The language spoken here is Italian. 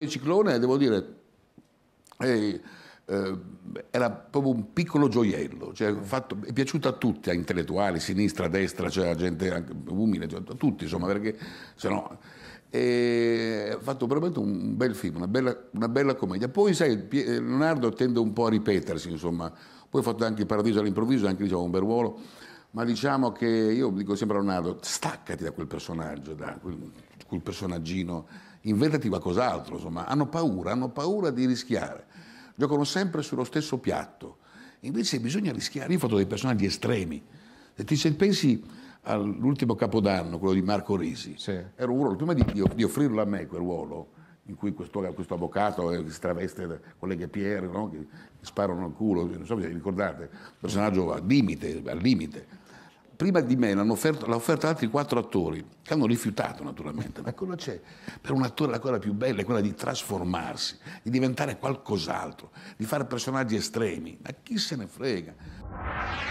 Il ciclone, devo dire, eh, eh, era proprio un piccolo gioiello, cioè, mm. fatto, è piaciuto a tutti, a intellettuali, sinistra, destra, cioè a gente anche umile, cioè, a tutti, insomma, perché se no... E ha fatto veramente un bel film, una bella, una bella, commedia. Poi, sai, Leonardo tende un po' a ripetersi, insomma. Poi ha fatto anche Il Paradiso all'improvviso, anche diciamo un bel ruolo ma diciamo che io dico sempre a Leonardo, staccati da quel personaggio, da quel, quel personaggino, inventati qualcos'altro, insomma, hanno paura, hanno paura di rischiare, giocano sempre sullo stesso piatto, invece bisogna rischiare, io ho fatto dei personaggi estremi, se ti se pensi all'ultimo capodanno, quello di Marco Risi, sì. era un ruolo, prima di, di offrirlo a me quel ruolo, in cui questo, questo avvocato eh, che si traveste con le Pierre, no? che, che sparano al culo, non so se vi ricordate, personaggio al limite, al limite prima di me l'hanno offerto, l'ha offerto altri quattro attori, che hanno rifiutato naturalmente, ma cosa c'è? Per un attore la cosa più bella è quella di trasformarsi, di diventare qualcos'altro, di fare personaggi estremi, ma chi se ne frega?